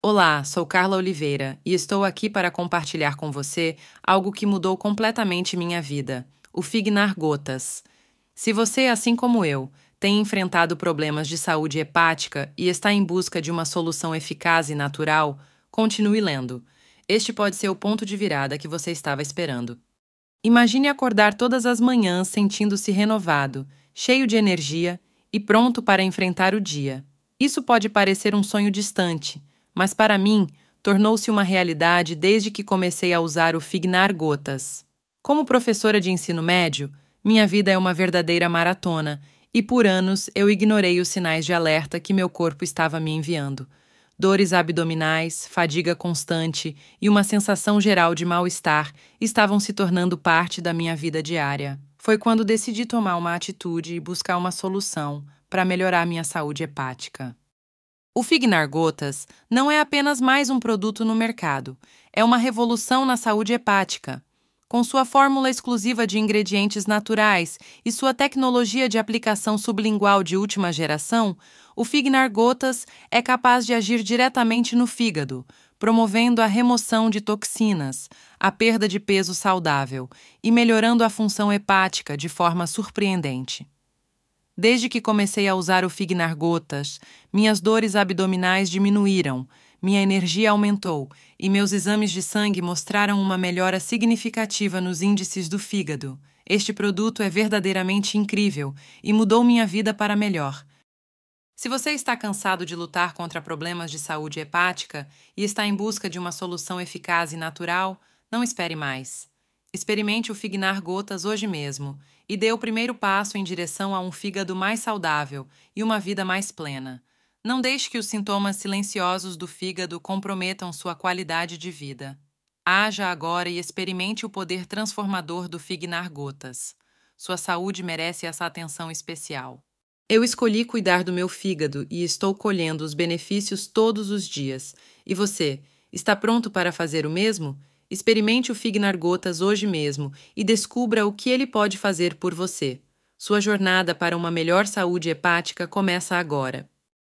Olá, sou Carla Oliveira e estou aqui para compartilhar com você algo que mudou completamente minha vida: o Fignar Gotas. Se você, assim como eu, tem enfrentado problemas de saúde hepática e está em busca de uma solução eficaz e natural, continue lendo. Este pode ser o ponto de virada que você estava esperando. Imagine acordar todas as manhãs sentindo-se renovado, cheio de energia e pronto para enfrentar o dia. Isso pode parecer um sonho distante mas para mim tornou-se uma realidade desde que comecei a usar o Fignar Gotas. Como professora de ensino médio, minha vida é uma verdadeira maratona e por anos eu ignorei os sinais de alerta que meu corpo estava me enviando. Dores abdominais, fadiga constante e uma sensação geral de mal-estar estavam se tornando parte da minha vida diária. Foi quando decidi tomar uma atitude e buscar uma solução para melhorar minha saúde hepática. O Fignar Gotas não é apenas mais um produto no mercado, é uma revolução na saúde hepática. Com sua fórmula exclusiva de ingredientes naturais e sua tecnologia de aplicação sublingual de última geração, o Fignar Gotas é capaz de agir diretamente no fígado, promovendo a remoção de toxinas, a perda de peso saudável e melhorando a função hepática de forma surpreendente. Desde que comecei a usar o Fignar Gotas, minhas dores abdominais diminuíram, minha energia aumentou e meus exames de sangue mostraram uma melhora significativa nos índices do fígado. Este produto é verdadeiramente incrível e mudou minha vida para melhor. Se você está cansado de lutar contra problemas de saúde hepática e está em busca de uma solução eficaz e natural, não espere mais. Experimente o Fignar Gotas hoje mesmo e dê o primeiro passo em direção a um fígado mais saudável e uma vida mais plena. Não deixe que os sintomas silenciosos do fígado comprometam sua qualidade de vida. Haja agora e experimente o poder transformador do Fignar Gotas. Sua saúde merece essa atenção especial. Eu escolhi cuidar do meu fígado e estou colhendo os benefícios todos os dias. E você, está pronto para fazer o mesmo? Experimente o Fignar Gotas hoje mesmo e descubra o que ele pode fazer por você. Sua jornada para uma melhor saúde hepática começa agora.